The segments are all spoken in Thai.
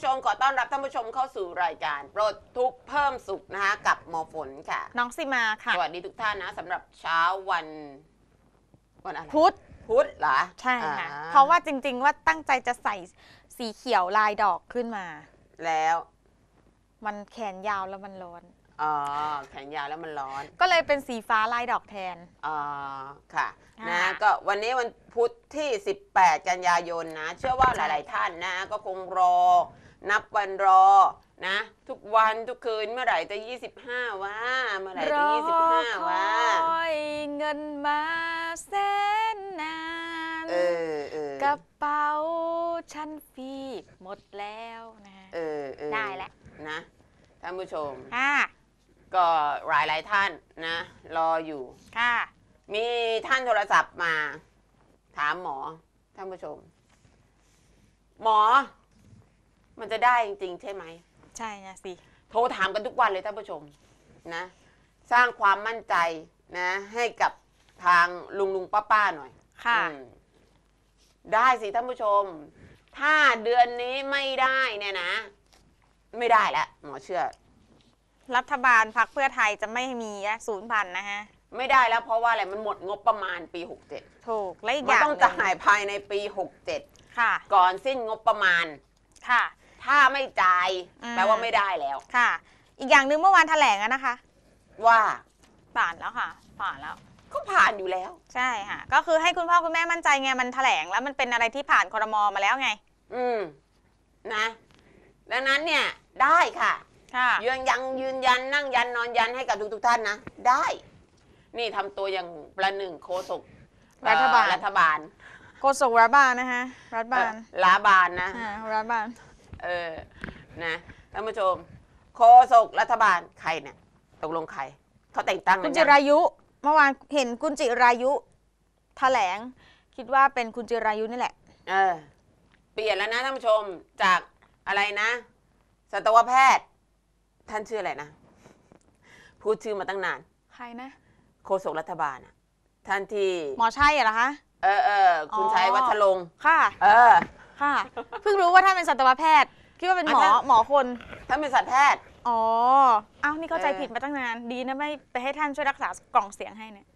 ผู้ชมขอต้อนรับท่านผู้ชมเข้าสู่รายการปลดทุกเพิ่มสุขนะคะกับหมอฝนค่ะ น้องสิมาค่ะ สวัสดีทุกท่านนะสำหรับเช้าวันวันอะไรพุธพุธเหรอ ใช่ค่ะ เพราะว่าจริงๆ ว่าตั้งใจจะใส่สีเขียวลายดอกขึ้นมา แล้ว มันแขนยาวแล้วมันร้อน อ๋อ แขนยาวแล้วมันร้อน ก็เลยเป็นสีฟ้าลายดอกแทนอ๋อค่ะนะะก็วันนี้วันพุธที่18กันยายนนะ เชื่อว่าหลาย ๆ ท่านนะ ก็คงรอนับวันรอนะ ทุกวันทุกคืนเมื่อไหร่จะ 25 ว่าเมื่อไหร่จะ25 ว่าคอยเงินมาแสนนานเออเออกระเป๋าชั้นฟีหมดแล้วนะ เออเออได้แล้วนะ ท่านผู้ชมค่ะก็หลายหลายท่านนะ รออยู่ ค่ะ มีท่านโทรศัพท์มา ถามหมอ ท่านผู้ชม หมอมันจะได้จริง ๆ ใช่ไหม ใช่นะ สิ โทรถามกันทุกวันเลยท่านผู้ชมนะ สร้างความมั่นใจนะ ให้กับทางลุงลุงป้าป้าหน่อย ค่ะ ได้สิท่านผู้ชม ถ้าเดือนนี้ไม่ได้เนี่ยนะ ไม่ได้ละหมอเชื่อ รัฐบาลพักเพื่อไทยจะไม่มีศูนย์พันนะฮะ ไม่ได้แล้ว เพราะว่าอะไรมันหมดงบประมาณปี 67 ถูก และอีกมอย่างต้องจ่ายภายในปีค่ะ ก่อนสิ้นงบประมาณค่ะถ้าไม่จ่ายแปลว่าไม่ได้แล้วค่ะ อีกอย่างหนึ่งเมื่อวานแถลงอะนะคะ ว่า ผ่านแล้วค่ะ ผ่านแล้วก็ผ่านอยู่แล้ว ใช่ค่ะ ก็คือให้คุณพ่อคุณแม่มั่นใจไงมันแถลง แล้วมันเป็นอะไรที่ผ่านคอรมอมาแล้วไง อืมนะดังนั้นเนี่ยได้ค่ะค่ะยังยังยืนยันนั่งยันนอนยันให้กับทุกทุกท่านนะ ได้ นี่ทำตัวอย่างประหนึ่ง โคศกรัฐบาลรัฐบาล โคศกรัฐบาลนะคะรัฐบาลรัฐบาลนะรัฐบาลเออนะท่านผู้ชมโคศกรัฐบาลใครเนี่ย ตกลงใครเขาแต่งตั้งคุณจิรายุเมื่อวานเห็นคุณจิรายุแถลงคิดว่าเป็นคุณจิรายุนี่แหละ เออเปลี่ยนแล้วนะท่านผู้ชมจากอะไรนะสัตวแพทย์ ท่านชื่ออะไรนะพูดชื่อมาตั้งนาน ใครนะโคศกรัฐบาลอะท่านที่หมอชัยเหรอคะเออเออคุณชัยวัชรงค่ะ เออค่ะ เพิ่งรู้ว่าท่าน เป็น สัตวแพทย์คิดว่าเป็น หมอหมอคนถ้าเป็นสัตวแพทย์ อ๋อเอ้านี่เข้าใจผิดมาตั้งนาน ดีนะไม่ไปให้ท่านช่วยรักษากล่องเสียงให้เนี่ย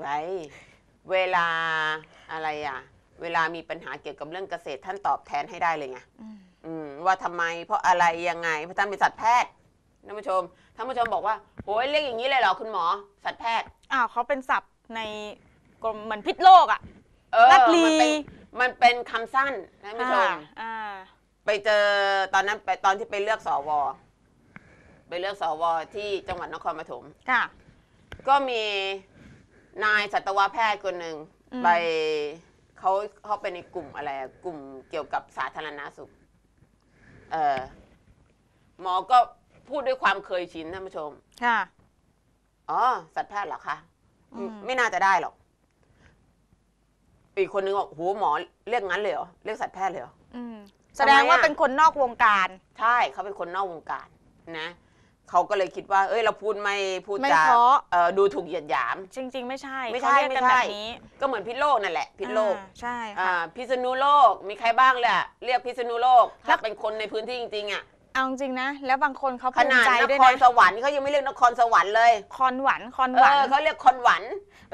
ไรเวลาอะไรอ่ะ เวลามีปัญหาเกี่ยวกับเรื่องเกษตร ท่านตอบแทนให้ได้เลยไงว่าทำไมเพราะอะไรยังไงเพราะท่านเป็นสัตวแพทย์ท่านผู้ชมท่านผู้ชมบอกว่าโอ้ยเรียกอย่างนี้เลยเหรอคุณหมอ สัตวแพทย์อ้าวเขาเป็นศัพท์ในกรมเหมือนพิษโลกอะ่ะเออรักลีมันเป็นมันเป็นคำสั้นนะผู้ชมอ่ไปเจอตอนนั้นไปตอนที่ไปเลือกสวไปเลือกสวที่จังหวัดนครปฐมค่ะ ก็มีนายสัตวแพทย์คนหนึ่งไปเขาเขาเป็นในกลุ่มอะไรกลุ่มเกี่ยวกับสาธารณาสุข เออหมอก็พูดด้วยความเคยชินท่านผู้ชม ค่ะอ๋อ สัตวแพทย์เหรอคะ ไม่น่าจะได้หรอกอีกคนนึงบอกโห หมอเรียกงั้นเลยเหรอ เรียกสัตวแพทย์เลยเหรอแสดงว่าเป็นคนนอกวงการ ใช่เขาเป็นคนนอกวงการนะเขาก็เลยคิดว่า เอ้ย เราพูดไม่พูดไม่จาเพราะดูถูกเหยียดหยาม จริง ๆไม่ใช่ ไม่ใช่ไม่ใช่แบบนี้ ก็เหมือนพิษโลกนั่นแหละ พิษโลกใช่ค่ะพิษณุโลกมีใครบ้างแหละเรียกพิษณุโลก ถ้าเป็นคนในพื้นที่จริง ๆอ่ะเอาจริงนะแล้วบางคนเขาขูนาดใจนด้วยครนสวรรค์เขายังไม่เรียกนครสวรรค์เลยคอนหวันคอนหวันเขาเรียกคอนหวัน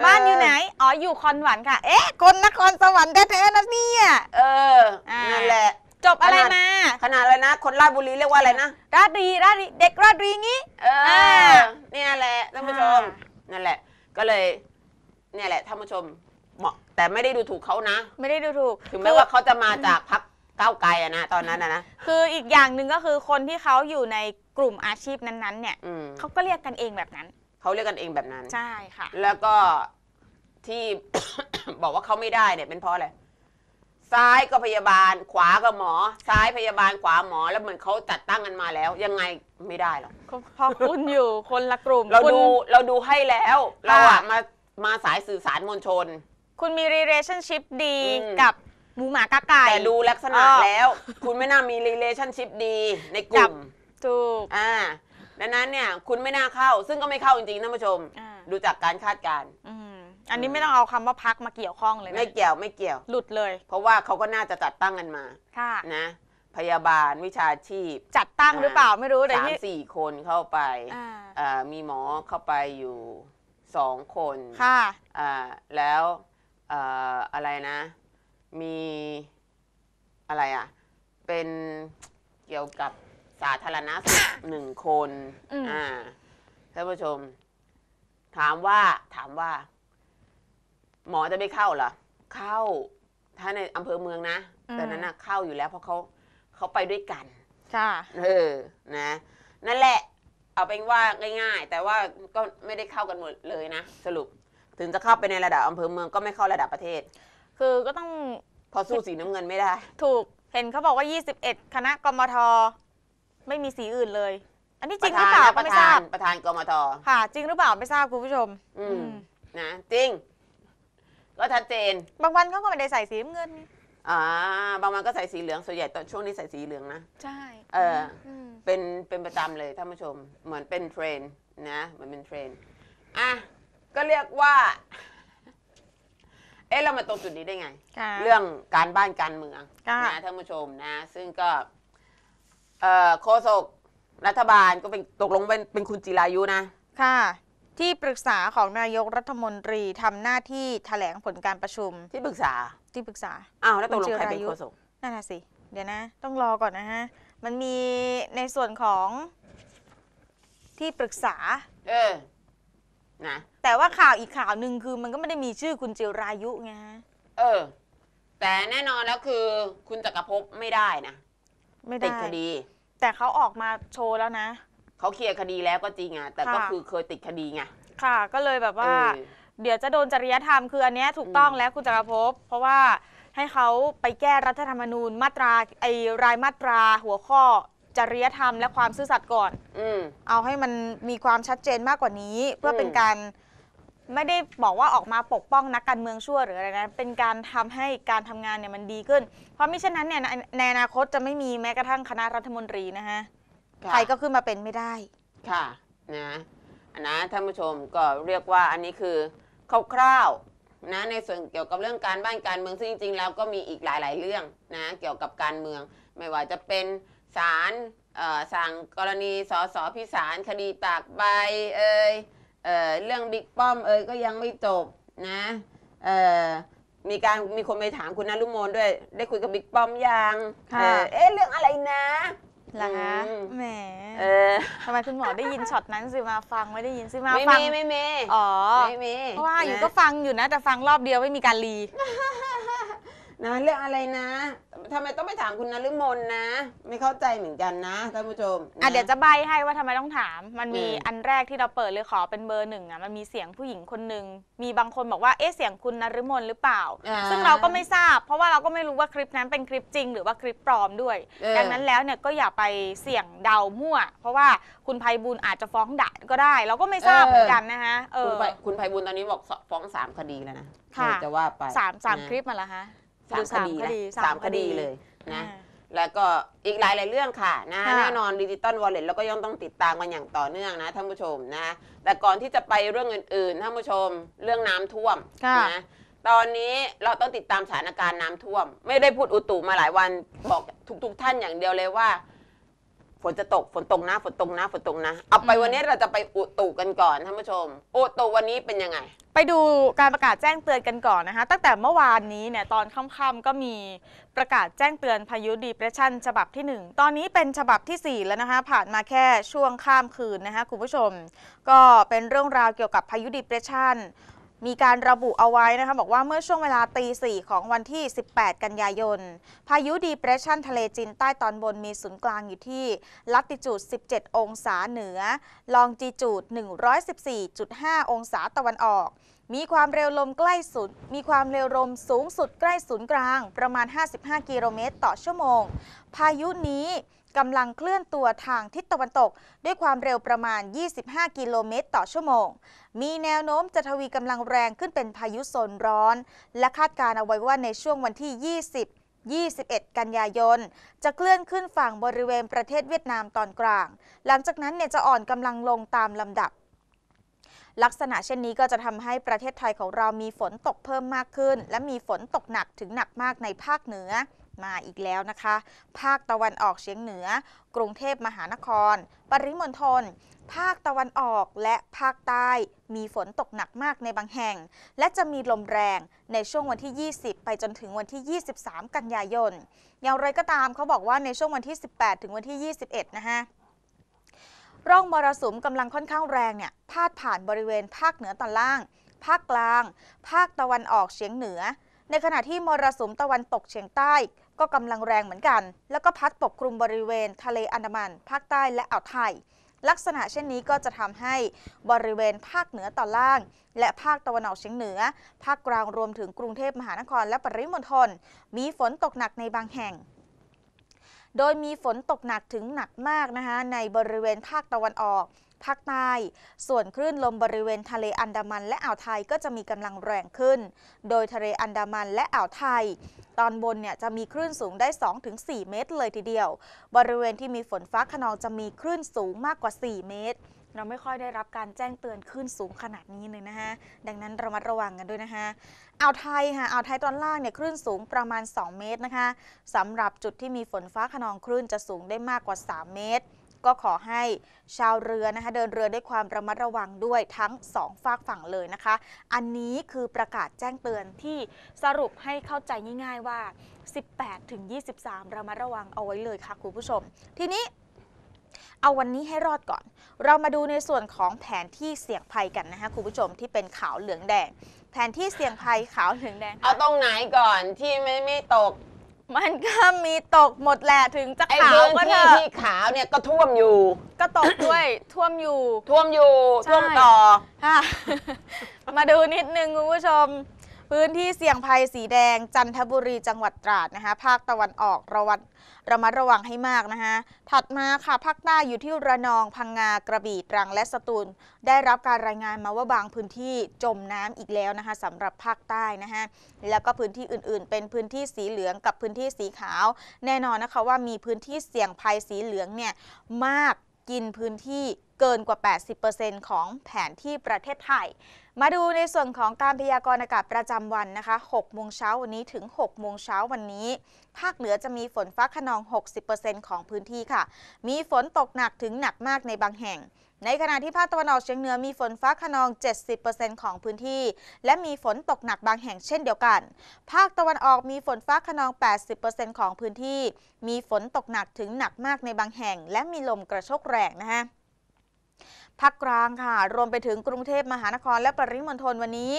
บ้านอยู่ไหนอ๋ออยู่คอนหวันค่ะ เอ๊ะคนนครสวรรค์แท้ๆนะเนี่ยเออ่นั่นั่นแหละ จบอะไรมาขนาดเลยนะคนราชบุรีเรียกว่าอะไรนะราุรีราุรีเด็กราุรีงี้เออเนี่ยแหละท่านผู้ชมนั่นแหละ ก็เลย เนี่ยแหละท่านผู้ชมเหมาะแต่ไม่ได้ดูถูกเขานะไม่ได้ดูถูกถึงแม้ว่าเขาจะมาจากพรรคก้าวไกลอะนะตอนนั้นอะนะคืออีกอย่างหนึ่งก็คือคนที่เขาอยู่ในกลุ่มอาชีพนั้นๆเนี่ยเขาก็เรียกกันเองแบบนั้น เขาเรียกกันเองแบบนั้น ใช่ค่ะ แล้วก็ที่บอกว่าเขาไม่ได้เนี่ย เป็นเพราะอะไร ซ้ายก็พยาบาล ขวาก็หมอ ซ้ายพยาบาลขวาหมอ แล้วเหมือนเขาจัดตั้งกันมาแล้ว ยังไงไม่ได้หรอกพรคุณอยู่คนละกลุ่มเราดูเราดูให้แล้วเราอะมามาสายสื่อสารมวลชนคุณมี relationship ดีกับหมูหมากะไก่แต่ดูลักษณะแล้ว คุณไม่น่ามี relationship ดี ในกลุ่มถูก อ่าดังนั้นเนี่ย คุณไม่น่าเข้าซึ่งก็ไม่เข้าจริงๆท่านผู้ชม ดูจากการคาดการณ์อันนี้ไม่ต้องเอาคำว่าพักมาเกี่ยวข้องเลยนะไม่เกี่ยวไม่เกี่ยวหลุดเลย เพราะว่าเขาก็น่าจะจัดตั้งกันมา ค่ะนะ พยาบาลวิชาชีพ จัดตั้งหรือเปล่าไม่รู้สามสี่คนเข้าไปมีหมอเข้าไปอยู่สองคนค่ะแล้วออะไรนะมีอะไรอ่ะ เป็นเกี่ยวกับสาธารณสุขหนึ่งคนอ่าท่านผู้ชม ถามว่าถามว่าหมอจะไม่เข้าเหรอเข้า ถ้าในอำเภอเมืองนะแต่นั้นนะเข้าอยู่แล้วเพราะเขาเขาไปด้วยกันค่ะเออ นะ นั่นแหละ เอาเป็นว่าง่าย ๆ แต่ว่าก็ไม่ได้เข้ากันหมดเลยนะ สรุปถึงจะเข้าไปในระดับอำเภอเมืองก็ไม่เข้าระดับประเทศคือก็ต้องพอสู้สีน้ำเงินไม่ได้ ถูกเห็นเขาบอกว่า 21 คณะกมทไม่มีสีอื่นเลย อันนี้จริงหรือเปล่าก็ไม่ทราบประธานกมทค่ะ จริงหรือเปล่าไม่ทราบคุณผู้ชม อืมนะจริง ก็ชัดเจน บางวันเขาก็ไม่ได้ใส่สีน้ำเงินอ่าบางวันก็ใส่สีเหลืองส่วนใหญ่ตอนช่วงนี้ใส่สีเหลืองนะใช่เออเป็นเป็นประจำเลยท่านผู้ชม เหมือนเป็นเทรนนะ เหมือนเป็นเทรนอ่ะก็เรียกว่าอ๊ะเรามาตรงจุดนี้ได้ไงเรื่องการบ้านการเมืองนะท่านผู้ชมนะ ซึ่งก็โฆษกรัฐบาลก็เป็นตกลงเป็นเป็นคุณจิรายุนะค่ะที่ปรึกษาของนายกรัฐมนตรีทำหน้าที่แถลงผลการประชุมที่ปรึกษาที่ปรึกษาอ้าวแล้วตกลงใครเป็นโฆษกนั่นน่ะสิ เดี๋ยวนะ ต้องรอก่อนนะฮะ มันมีในส่วนของที่ปรึกษาเออนะแต่ว่าข่าวอีกข่าวหนึ่งคือมันก็ไม่ได้มีชื่อคุณจิรายุไงฮะเออ แต่แน่นอนแล้วคือคุณจักรภพไม่ได้นะ ไม่ไติดคดี แต่เขาออกมาโชว์แล้วนะเขาเคลียร์คดีแล้วก็จริงอะแต่ก็คือเคยติดคดีไงค่ะก็เลยแบบว่าเออเดี๋ยวจะโดนจริยธรรมคืออันนี้ถูกต้องแล้วคุณจักรภพเพราะว่าให้เขาไปแก้รัฐธรรมนูญมาตราไอรายมาตราหัวข้อจริยธรรมและความซื่อสัตย์ก่อน อืเอาให้มันมีความชัดเจนมากกว่านี้ เพื่อเป็นการไม่ได้บอกว่าออกมาปกป้อง นักการเมืองชั่วหรืออะไรนะ เป็นการทำให้การทำงานเนี่ยมันดีขึ้น เพราะมิฉะนั้น เนี่ยในในอนาคตจะไม่มีแม้กระทั่งคณะรัฐมนตรี นะฮะใครก็ขึ้นมาเป็นไม่ได้ ค่ะนะนนะท่านผู้ชมก็เรียกว่าอันนี้คือคร่าวๆนะ ในส่วนเกี่ยวกับเรื่องการบ้านการเมืองซึ่งจริง ๆ แล้วก็มีอีกหลาย ๆ เรื่องนะเกี่ยวกับการเมืองไม่ว่าจะเป็นศาลสั่งกรณีสสพิสารคดีตากใบเอ่ยเเรื่องบิ๊กป้อมเอ่ยก็ยังไม่จบนะมีการมีคนไปถามคุณนรุมนด้วยได้คุยกับบิ๊กป้อมยังเอ๊ะเรื่องอะไรนะหรอคะแหมทำไมคุณหมอได้ยินช็อตนั้นสิมาฟังไม่ได้ยินสิมาฟังไม่มีไม่มีอ๋อไม่มีเพราะว่าอยู่ก็ฟังอยู่นะแต่ฟังรอบเดียวไม่มีการรีนะเรื่องอะไรนะทำไมต้องไปถามคุณนฤมลนะ ไม่เข้าใจเหมือนกันนะท่านผู้ชมอ่ะเดี๋ยวจะใบให้ว่าทำไมต้องถามมันมีอันแรกที่เราเปิดเลยขอเป็นเบอร์หนึ่งอ่ะมันมีเสียงผู้หญิงคนหนึ่งมีบางคนบอกว่าเอ๊ะเสียงคุณนฤมลหรือเปล่าซึ่งเราก็ไม่ทราบ เพราะว่าเราก็ไม่รู้ว่าคลิปนั้นเป็นคลิปจริง หรือว่าคลิปปลอมด้วยดังนั้นแล้วเนี่ยก็อย่าไปเสี่ยงเดามั่ว เพราะว่าคุณภัยบุญอาจจะฟ้องด่าก็ได้ เราก็ไม่ทราบเหมือนกันนะคะเออคุณไพคูณไบุญตอนนี้บอกฟ้องสามคดีแล้วนะค่ะจะว่าไปสามสามคลิปมาแล้วฮะสามคดีนะสามคดีเลยนะแล้วก็อีกหลายหลายเรื่องค่ะนะแน่นอนดิจิตอลวอลเล็ตเราก็ย่อมต้องติดตามกันอย่างต่อเนื่องนะท่านผู้ชมนะ แต่ก่อนที่จะไปเรื่องอื่น ๆท่านผู้ชมเรื่องน้ำท่วมนะตอนนี้เราต้องติดตามสถานการณ์น้ำท่วม ไม่ได้พูดอุตุมาหลายวันบอกทุกๆท่านอย่างเดียวเลยว่านจะตกฝนตกนะฝนตกนะฝนตกนะเอาไปวันนี้เราจะไปอุตุกันก่อนท่านผู้ชมอุตุวันนี้เป็นยังไง ไปดูการประกาศแจ้งเตือนกันก่อนนะคะ ตั้งแต่เมื่อวานนี้เนี่ยตอนค่ำๆก็มีประกาศแจ้งเตือนพายุดีเพรสชันฉบับที่ 1 ตอนนี้เป็นฉบับที่ 4 แล้วนะคะผ่านมาแค่ช่วงข้ามคืนนะคะคุณผู้ชม ก็เป็นเรื่องราวเกี่ยวกับพายุดีเพรสชันมีการระบุเอาไว้นะคะบอกว่าเมื่อช่วงเวลาตีสี่ของวันที่ 18 กันยายนพายุดีเพรสชันทะเลจีนใต้ตอนบนมีศูนย์กลางอยู่ที่ ลัติจูด17 องศาเหนือลองจีจูด114.5 องศาตะวันออก มีความเร็วลมใกล้สุดมีความเร็วลมสูงสุดใกล้ศูนย์กลางประมาณ 55 กิโลเมตรต่อชั่วโมง พายุนี้กำลังเคลื่อนตัวทางทิศตะวันตกด้วยความเร็วประมาณ 25 กิโลเมตรต่อชั่วโมง มีแนวโน้มจะทวีกำลังแรงขึ้นเป็นพายุโซนร้อน และคาดการเอาไว้ว่าในช่วงวันที่ 20 21 กันยายน จะเคลื่อนขึ้นฝั่งบริเวณประเทศเวียดนามตอนกลาง หลังจากนั้นเนี่ยจะอ่อนกำลังลงตามลำดับ ลักษณะเช่นนี้ก็จะทำให้ประเทศไทยของเรามีฝนตกเพิ่มมากขึ้น และมีฝนตกหนักถึงหนักมากในภาคเหนือมาอีกแล้วนะคะภาคตะวันออกเฉียงเหนือ กรุงเทพมหานคร ปริมณฑล ภาคตะวันออกและภาคใต้มีฝนตกหนักมากในบางแห่ง และจะมีลมแรงในช่วงวันที่ 20 ไปจนถึงวันที่ 23 กันยายน อย่างไรก็ตามเขาบอกว่าในช่วงวันที่ 18 ถึงวันที่ 21นะคะร่องมรสุมกำลังค่อนข้างแรงเนี่ยพาดผ่านบริเวณภาคเหนือตอนล่าง ภาคกลาง ภาคตะวันออกเฉียงเหนือ ในขณะที่มรสุมตะวันตกเฉียงใต้ก็กำลังแรงเหมือนกัน แล้วก็พัดปกคลุมบริเวณทะเลอันดามันภาคใต้และอ่าวไทย ลักษณะเช่นนี้ก็จะทำให้บริเวณภาคเหนือตอนล่าง และภาคตะวันออกเฉียงเหนือ ภาคกลางรวมถึงกรุงเทพมหานคร และปริมณฑลมีฝนตกหนักในบางแห่ง โดยมีฝนตกหนักถึงหนักมากนะคะในบริเวณภาคตะวันออกภาคใต้ ส่วนคลื่นลมบริเวณทะเลอันดามัน และอ่าวไทยก็จะมีกำลังแรงขึ้น โดยทะเลอันดามันและอ่าวไทย ตอนบนเนี่ยจะมีคลื่นสูงได้ 2-4 เมตรเลยทีเดียว บริเวณที่มีฝนฟ้าขนองจะมีคลื่นสูงมากกว่า 4 เมตร เราไม่ค่อยได้รับการแจ้งเตือนคลื่นสูงขนาดนี้เลยนะฮะดังนั้นระมัดระวังกันด้วยนะคะอ่าวไทยค่ะอ่าวไทยตอนล่างเนี่ยคลื่นสูงประมาณ 2 เมตรนะคะสำหรับจุดที่มีฝนฟ้าขนองคลื่นจะสูงได้มากกว่า 3 เมตรก็ขอให้ชาวเรือนะคะเดินเรือด้วยความระมัดระวังด้วยทั้ง2ฝากฝั่งเลยนะคะ อันนี้คือประกาศแจ้งเตือนที่สรุปให้เข้าใจง่ายๆว่า 18ถึงระมัดระวังเอาไว้เลยค่ะคุณผู้ชมทีนี้เอาวันนี้ให้รอดก่อน เรามาดูในส่วนของแผนที่เสี่ยงภัยกันนะคะคุณผู้ชมที่เป็นขาวเหลืองแดงแผนที่เสี่ยงภัยขาวเหลืองแดง เอาตรงไหนก่อนที่ไม่ไม่ตกมันก็มีตกหมดแหละถึงจะขาวก็เถอะที่ขาวเนี่ยก็ท่วมอยู่ ก็ตกด้วย ท่วมอยู่ ท่วมอยู่ท่วมต่อมาดูนิดนึงคุณผู้ชมพื้นที่เสี่ยงภัยสีแดง จันทบุรี จังหวัดตราดนะคะภาคตะวันออกระวัดระมัดระวังให้มากนะคะถัดมาค่ะภาคใต้อยู่ที่ระนองพังงากระบี่ตรังและสตูลได้รับการรายงานมาว่าบางพื้นที่จมน้ำอีกแล้วนะคะสำหรับภาคใต้นะคะแล้วก็พื้นที่อื่นๆ เป็นพื้นที่สีเหลืองกับพื้นที่สีขาวแน่นอนนะคะว่ามีพื้นที่เสี่ยงภัยสีเหลืองเนี่ยมากกินพื้นที่เกินกว่า 80%ของแผนที่ประเทศไทยมาดูในส่วนของการพยากรณ์อากาศประจำวันนะคะ6โมงเช้าวันนี้ถึง 6 โมงเช้าวันนี้ ภาคเหนือจะมีฝนฟ้าขนอง 60%ของพื้นที่ค่ะ มีฝนตกหนักถึงหนักมากในบางแห่ง ในขณะที่ภาคตะวันออกเฉียงเหนือมีฝนฟ้าขนอง 70%ของพื้นที่ และมีฝนตกหนักบางแห่งเช่นเดียวกัน ภาคตะวันออกมีฝนฟ้าขนอง 80%ของพื้นที่ มีฝนตกหนักถึงหนักมากในบางแห่ง และมีลมกระโชกแรงนะคะภาคกลางค่ะ รวมไปถึงกรุงเทพมหานครและปริมณฑลวันนี้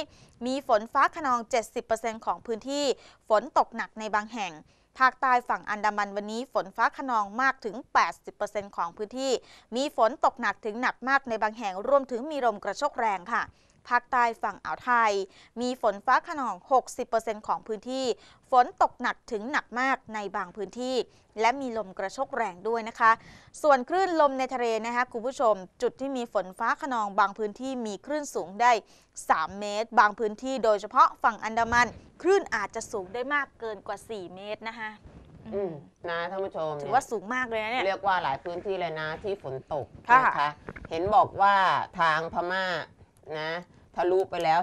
มีฝนฟ้าขนอง 70%ของพื้นที่ ฝนตกหนักในบางแห่ง ภาคใต้ ฝั่งอันดามันวันนี้ ฝนฟ้าขนองมากถึง 80%ของพื้นที่มีฝนตกหนักถึงหนักมากในบางแห่งรวมถึงมีลมกระโชกแรงค่ะภาคใต้ฝั่งอ่าวไทย มีฝนฟ้าขนอง 60%ของพื้นที่ ฝนตกหนักถึงหนักมากในบางพื้นที่ และมีลมกระโชกแรงด้วยนะคะ ส่วนคลื่นลมในทะเลนะคะคุณผู้ชมจุดที่มีฝนฟ้าขนอง บางพื้นที่มีคลื่นสูงได้ 3 เมตร บางพื้นที่ โดยเฉพาะฝั่งอันดามัน คลื่นอาจจะสูงได้มากเกินกว่า 4 เมตรนะคะอืมนะท่านผู้ชมถือว่าสูงมากเลยนะเนี่ยเรียกว่าหลายพื้นที่เลยนะ ที่ฝนตกนะคะเห็นบอกว่าทางพม่านะทะลุไปแล้ว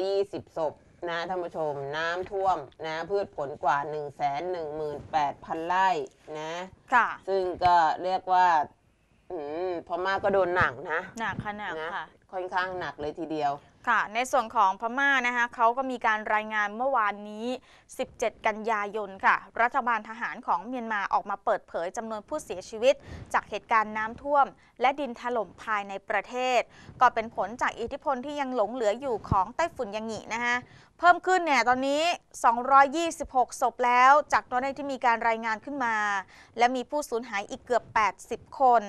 220 ศพ นะ ท่านผู้ชม น้ำท่วม นะ พืชผลกว่า 1 1 8 0 0 0 ไร่ นะ ค่ะ ซึ่งก็เรียกว่าอพมา ก็โดนหนักนะ หนักขนาดนะค่ะ ค่อนข้างหนักเลยทีเดียวค่ะ ในส่วนของพม่านะคะเขาก็มีการรายงานเมื่อวานนี้ 17 กันยายนค่ะ รัฐบาลทหารของเมียนมาออกมาเปิดเผยจำนวนผู้เสียชีวิตจากเหตุการณ์น้ำท่วมและดินถล่มภายในประเทศ ก็เป็นผลจากอิทธิพลที่ยังหลงเหลืออยู่ของไต้ฝุ่นยังงีนะคะเพิ่มขึ้นเนี่ยตอนนี้ 226 ศพแล้ว จากตัวเลขที่มีการรายงานขึ้นมา และมีผู้สูญหายอีกเกือบ 80 คน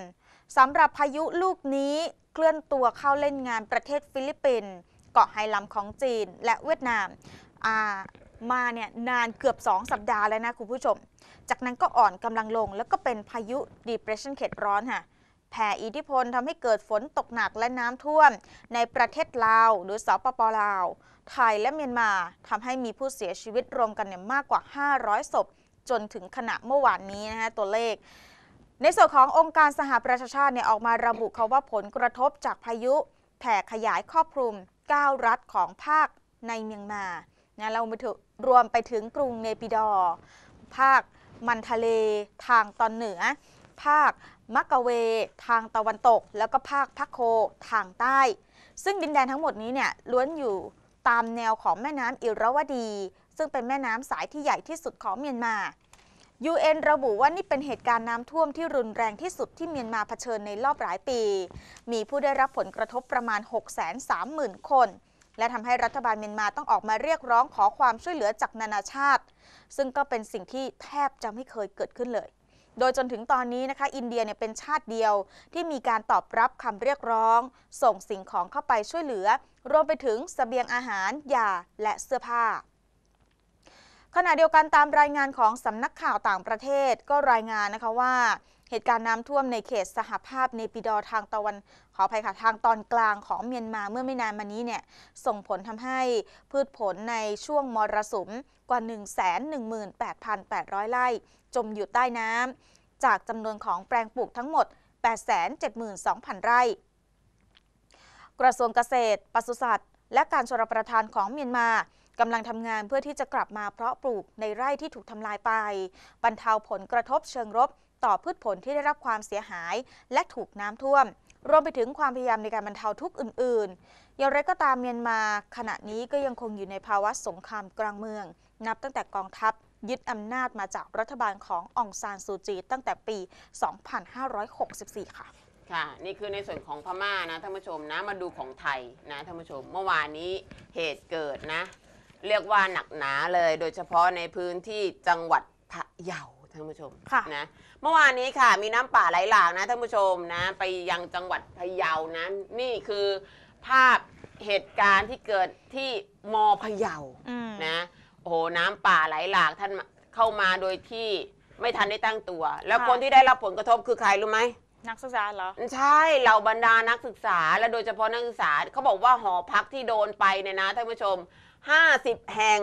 สำหรับพายุลูกนี้เคลื่อนตัวเข้าเล่นงานประเทศฟิลิปปินส์เกาะไฮลัมของจีน และเวียดนามมาเนี่ยนานเกือบ 2 สัปดาห์แล้วนะ คุณผู้ชม จากนั้นก็อ่อนกำลังลงแล้วก็เป็นพายุ depression เขตร้อนค่ะแผ่อิทธิพลทำให้เกิดฝนตกหนักและน้ำท่วม ในประเทศลาว หรือสปปลาว ไทยและเมียนมาทำให้มีผู้เสียชีวิตรวมกันเนี่ยมากกว่า 500ศพจนถึงขณะเมื่อวานนี้นะคะตัวเลขในส่วนขององค์การสหประชาชาติเนี่ยออกมาระบุเขาว่าผลกระทบจากพายุแผ่ขยายครอบคลุม 9 รัฐของภาคในเมียงมานะเรารวมไปถึงกรุงเนปิดอ ภาคมันทะเล ทางตอนเหนือ ภาคมักกะเว ทางตะวันตก แล้วก็ภาคพักโคทางใต้ ซึ่งดินแดนทั้งหมดนี้เนี่ยล้วนอยู่ตามแนวของแม่น้ำอิรวดี ซึ่งเป็นแม่น้ำสายที่ใหญ่ที่สุดของเมียนมา UN ระบุว่านี่เป็นเหตุการณ์น้ำท่วมที่รุนแรงที่สุดที่เมียนมาเผชิญในรอบหลายปี มีผู้ได้รับผลกระทบประมาณ 630,000 คน และทำให้รัฐบาลเมียนมาต้องออกมาเรียกร้องขอความช่วยเหลือจากนานาชาติ ซึ่งก็เป็นสิ่งที่แทบจะไม่เคยเกิดขึ้นเลย โดยจนถึงตอนนี้นะคะ อินเดียเนี่ยเป็นชาติเดียวที่มีการตอบรับคำเรียกร้อง ส่งสิ่งของเข้าไปช่วยเหลือ รวมไปถึงสเสบียงอาหาร ยา และเสื้อผ้าขณะเดียวกันตามรายงานของสำนักข่าวต่างประเทศก็รายงานนะคะว่าเหตุการณ์น้ำท่วมในเขตสหภาพเนปิดอทางตะวันขออภัยค่ะทางตอนกลางของเมียนมาเมื่อไม่นานมานี้เนี่ยส่งผลทำให้พืชผลในช่วงมรสุมกว่า 118,800ไร่จมอยู่ใต้น้ำจากจำนวนของแปลงปลูกทั้งหมด 872,000 ไร่ กระทรวงเกษตรปศุสัตว์ และการชลประทานของเมียนมากำลังทำงานเพื่อที่จะกลับมาเพาะปลูกในไร่ที่ถูกทำลายไปบรรเทาผลกระทบเชิงรบต่อพืชผลที่ได้รับความเสียหายและถูกน้ำท่วม รวมไปถึงความพยายามในการบรรเทาทุกข์อื่นๆอย่างไรก็ตามเมียนมาขณะนี้ก็ยังคงอยู่ในภาวะสงครามกลางเมือง นับตั้งแต่กองทัพยึดอำนาจมาจากรัฐบาลขององซานซูจีตั้งแต่ปี 2564 ค่ะ ค่ะนี่คือในส่วนของพม่านะท่านผู้ชมนะมาดูของไทย นะท่านผู้ชมเมื่อวานนี้เหตุเกิดนะเรียกว่าหนักหนาเลย โดยเฉพาะในพื้นที่จังหวัดพะเยาท่านผู้ชมค่ะนะ เมื่อวานนี้ค่ะ มีน้ำป่าไหลหลากนะท่านผู้ชมนะ ไปยังจังหวัดพะเยานะนี่คือภาพเหตุการณ์ที่เกิดที่มอพะเยานะ โอ้โหน้ำป่าไหลหลากท่านเข้ามาโดยที่ไม่ทันได้ตั้งตัว แล้วคนที่ได้รับผลกระทบคือใครรู้ไหมนักศึกษาเหรอใช่เหล่าบรรดานักศึกษาและโดยเฉพาะนักศึกษาเขาบอกว่าหอพักที่โดนไปเนี่ยนะท่านผู้ชม50 แห่ง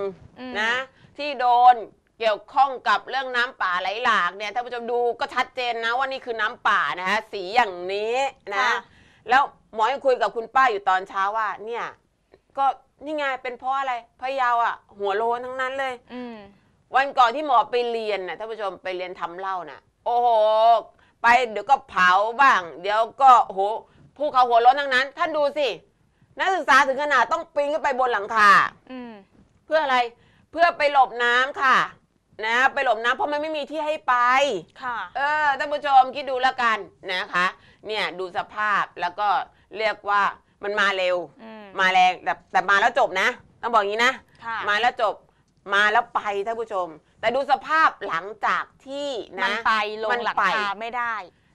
นะ ที่โดนเกี่ยวข้องกับเรื่องน้ำป่าไหลหลากเนี่ยท่านผู้ชมดูก็ชัดเจนนะ ว่านี่คือน้ำป่านะฮะสีอย่างนี้นะ แล้วหมอยังคุยกับคุณป้าอยู่ตอนเช้าว่า เนี่ย ก็นี่ไงเป็นเพราะอะไรพะเยาอ่ะหัวโลนทั้งนั้นเลยวันก่อนที่หมอไปเรียนนะท่านผู้ชมไปเรียนทำเหล้านะ่ะ โอ้โหไปเดี๋ยวก็เผาบ้าง เดี๋ยวก็โหผู้เขาหัวโ้นทั้งนั้น ท่านดูสินักศึกษาถึงขนาดต้องปีนขึ้นไปบนหลังคาอืเพื่ออะไรเพื่อไปหลบน้ำค่ะ นะ ไปหลบน้ำเพราะมันไม่มีที่ให้ไป ค่ะ เออท่านผู้ชมคิดดูแล้วกันนะคะ เนี่ยดูสภาพแล้วก็เรียกว่ามันมาเร็วมมาแรงแต่แต่มาแล้วจบนะ ต้องบอกอย่างนี้นะะมาแล้วจบมาแล้วไปท่านผู้ชม แต่ดูสภาพหลังจากที่นะมันไปลงหลังคาไม่ได้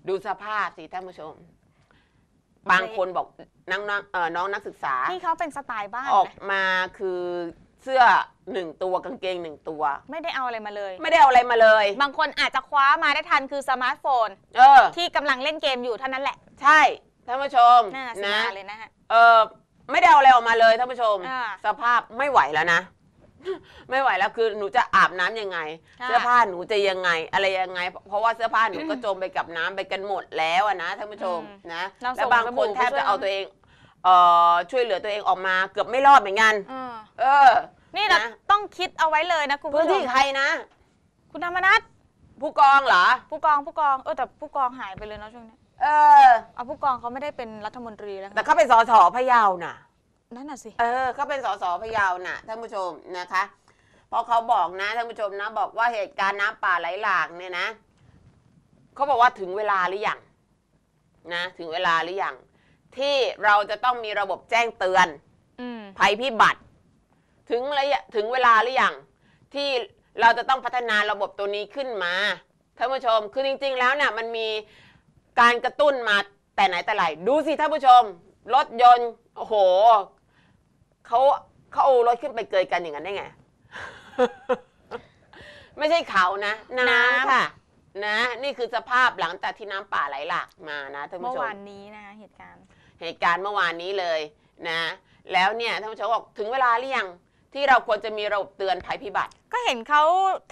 ดูสภาพสิ ท่านผู้ชมบางคนบอกน้องน้องเอ่อน้องนักศึกษาที่เขาเป็นสไตล์บ้านออกมาคือเสื้อหนึ่งตัวกางเกงหนึ่งตัวไม่ได้เอาอะไรมาเลย ไม่ได้เอาอะไรมาเลย บางคนอาจจะคว้ามาได้ทันคือสมาร์ทโฟน เออ ที่กำลังเล่นเกมอยู่เท่านั้นแหละ ใช่ท่านผู้ชมน่าเสียดายเลยนะฮะเออไม่ได้เอาอะไรออกมาเลยท่านผู้ชมสภาพไม่ไหวแล้วนะไม่ไหวแล้ว คือหนูจะอาบน้ำยังไง เสื้อผ้าหนูจะยังไง อะไรยังไง เพราะว่าเสื้อผ้าหนูก็จมไปกับน้ำไปกันหมดแล้วอะนะท่านผู้ชมนะแล้วบางคนแทบจะเอาตัวเองเอ่อช่วยเหลือตัวเองออกมาเกือบไม่รอดเหมือนกันเออเนี่นะต้องคิดเอาไว้เลยนะคุณผู้ชมพื้นที่ใครนะ คุณธรรมนัทผู้กองเหรอผู้กองผู้กองเออแต่ผู้กองหายไปเลยเนาะช่วงนี้เออเอาผู้กองเขาไม่ได้เป็นรัฐมนตรีแล้วแต่เขาเป็นสสพะเยาน่ะนั่นน่ะสิเออเขาเป็นสสพะเยาน่ะท่านผู้ชมนะคะเพราะเขาบอกนะท่านผู้ชมนะ บอกว่าเหตุการณ์น้ำป่าไหลหลากเนี่ยนะเขาบอกว่าถึงเวลาหรือยังนะถึงเวลาหรือยังที่เราจะต้องมีระบบแจ้งเตือนอภัยพิบัติถึงระยะถึงเวลาหรือยังที่เราจะต้องพัฒนาระบบตัวนี้ขึ้นมาท่านผู้ชมคือจริง ๆ แล้วเนี่ยมันมีการกระตุ้นมาแต่ไหนแต่ไรดูสิท่านผู้ชม รถยนต์โอ้โหเขาเขาเอารถขึ้นไปเกยกันอย่างนั้นได้ไงไม่ใช่เขานะน้ำนำค่ะนะนี่คือสภาพหลังจากที่น้ำป่าไหลหลากมานะท่านผู้ชมเมื่อวานนี้นะคะเหตุการณ์ เหตุการณ์เมื่อวานนี้เลย นะ แล้วเนี่ยท่านผู้ชมบอกถึงเวลาหรือยัง ที่เราควรจะมีระบบเตือนภัยพิบัติ ก็เห็นเขา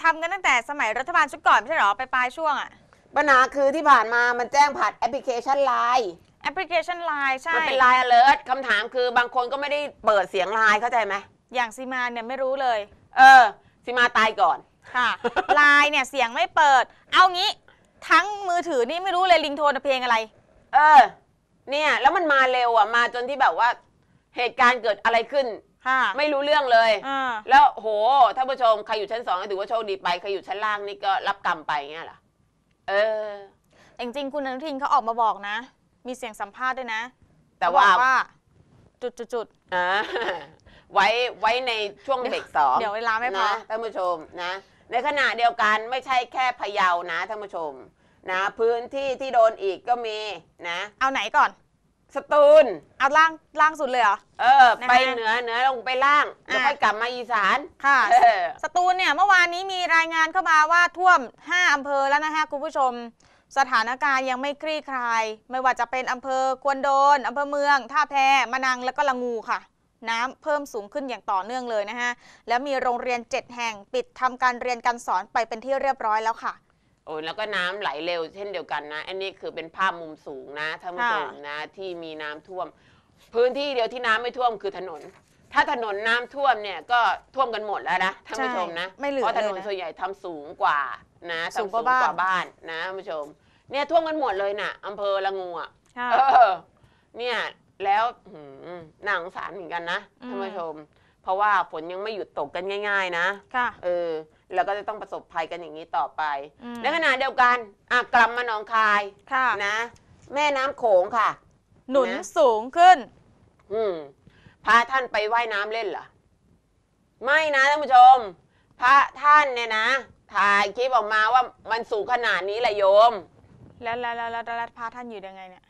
ทำกันตั้งแต่สมัยรัฐบาลชุดก่อนไม่ใช่เหรอไปปลายช่วงอ่ะปัญหาคือที่ผ่านมามันแจ้งผ่านแอปพลิเคชันไลน์แอปพลิเคชันไลน์ใช่ มันเป็นไลน์ alert คำถามคือบางคนก็ไม่ได้เปิดเสียงไลน์เข้าใจไหม อย่างซีมาเนี่ยไม่รู้เลย เออซีมาตายก่อน ค่ะ ไลน์เนี่ยเสียงไม่เปิด เอางี้ ทั้งมือถือนี่ไม่รู้เลย ลิงโทนเพลงอะไร เออ เนี่ย แล้วมันมาเร็วอ่ะมาจนที่แบบว่าเหตุการณ์เกิดอะไรขึ้น ค่ะ ไม่รู้เรื่องเลยอ่าแล้วโหท่านผู้ชม ใครอยู่ชั้นสองก็ถือว่าโชคดีไปใครอยู่ชั้นล่างนี่ก็รับกรรมไปเงี้ยเหรอเออ จริงๆคุณอนุทินเขาออกมาบอกนะมีเสียงสัมภาษณ์ด้วยนะ แต่ว่า จุดจุดจุดไว้ไว้ในช่วงเดบรกสองเดี๋ยวเวลาไม่พอนะท่านผู้ชมนะ ในขณะเดียวกันไม่ใช่แค่พะเยานะท่านผู้ชมนะ พื้นที่ที่โดนอีกก็มีนะ เอาไหนก่อน สตูลเอาล่างล่างสุดเลยเหรอ เออนะไปเหนือเหนือ ลงไปล่างเดี๋ยวค่อยกลับมาอีสานค่ะ สตูลเนี่ย เมื่อวานนี้มีรายงานเข้ามาว่าท่วม5อำเภอแล้วนะคะคุณผู้ชมสถานการณ์ยังไม่คลี่คลาย ไม่ว่าจะเป็นอำเภอควนโดนอำเภอเมืองท่าแพมะนังและก็ละงูค่ะ น้ำเพิ่มสูงขึ้นอย่างต่อเนื่องเลยนะฮะ แล้วมีโรงเรียน7แห่งปิดทำการเรียนการสอนไปเป็นที่เรียบร้อยแล้วค่ะโอ้แล้วก็น้ำไหลเร็วเช่นเดียวกันนะอันนี้คือเป็นภาพมุมสูงนะท่านผู้ชมนะที่มีน้ำท่วม พื้นที่เดียวที่น้ำไม่ท่วมคือถนน ถ้าถนนน้ำท่วมเนี่ยก็ท่วมกันหมดแล้วนะท่านผู้ชมนะเพราะถนนส่วนใหญ่ทำสูงกว่านะสูงกว่าบ้านนะท่านผู้ชมเนี่ยท่วมกันหมดเลยน่ะอำเภอละงูอ่ะเนี่ย แล้วหนังสารเหมือนกันนะท่านผู้ชม เพราะว่าฝนยังไม่หยุดตกกันง่ายๆนะ ค่ะเออแล้วก็จะต้องประสบภัยกันอย่างนี้ต่อไปในขณะเดียวกันอ่ะกลับมาหนองคาย ค่ะนะ แม่น้ำโขงค่ะ หนุนสูงขึ้น อืมพระท่านไปไว่ายน้ำเล่นเหรอ ไม่นะท่านผู้ชม พระท่านเนี่ยนะถ่ายคลิปออกมาว่า มันสูงขนาดนี้แหละโยมแล้วแล้วแล้วแล้วแล้วพระท่านอยู่ยังไงเนี่ย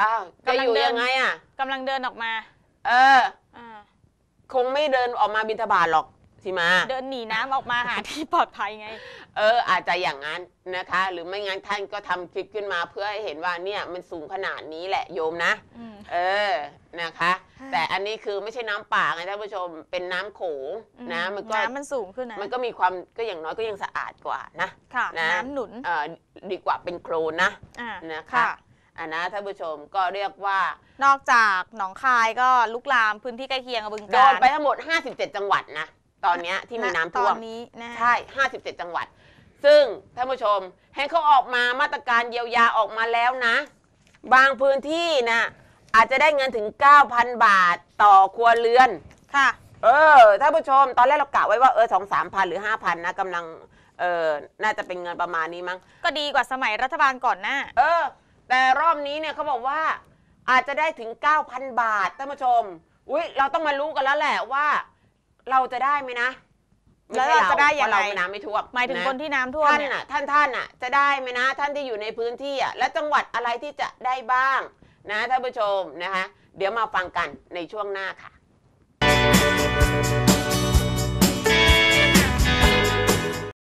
อ้าวจะอยู่ยังไงอ่ะ กำลังเดินออกมา เออ อ่า คงไม่เดินออกมาบิณฑบาตหรอกใี่มาเดินหนีน้ำออกมาหาที่ปลอดภัยไง เอออาจจะอย่างนั้นนะคะ หรือไม่งั้นท่านก็ทำคลิปขึ้นมาเพื่อให้เห็นว่าเนี่ยมันสูงขนาดนี้แหละโยมนะอมเออนะคะ แต่อันนี้คือไม่ใช่น้ำป่าไงท่านผู้ชมเป็นน้ำโขงนะมันก็น้ำมันสูงขึ้นนะมันก็มีความก็อย่างน้อยก็ยังสะอาดกว่านะค่ะนะน้ำหนุนเออดีกว่าเป็นโคลนนะนะคะคะอันนะท่านผู้ชมก็เรียกว่านอกจากหนองคายก็ลุกลามพื้นที่ใกล้เคียงกับบึงโดนไปทั้งหมด 57 จังหวัดนะตอนนี้ที่มีน้ำท่วมในนห้สิใช่ 57 จังหวัด ซึ่งท่านผู้ชมเห็นเขาออกมามาตรการเยียวยาออกมาแล้วนะ บางพื้นที่นะอาจจะได้เงินถึง 9,000 บาทต่อครัวเรือนค่ะ เออท่านผู้ชมตอนแรกเรากะไว้ว่าเออสองสามพันหรือห้าพันนะกำลังเออน่าจะเป็นเงินประมาณนี้มั้ง ก็ดีกว่าสมัยรัฐบาลก่อนหน้าเออ แต่รอบนี้เนี่ยเขาบอกว่า อาจจะได้ถึง 9,000บาทท่านผู้ชมอุ้ยเราต้องมารู้กันแล้วแหละว่าเราจะได้ไหมนะแล้วเราจะได้ยังไงน้ำไม่ท่วมหมายถึงคนที่น้ำท่วมท่านน่ะท่านท่านน่ะจะได้ไหมนะท่านที่อยู่ในพื้นที่อ่ะและจังหวัดอะไรที่จะได้บ้าง นะท่านผู้ชมนะคะเดี๋ยวมาฟังกันในช่วงหน้าค่ะ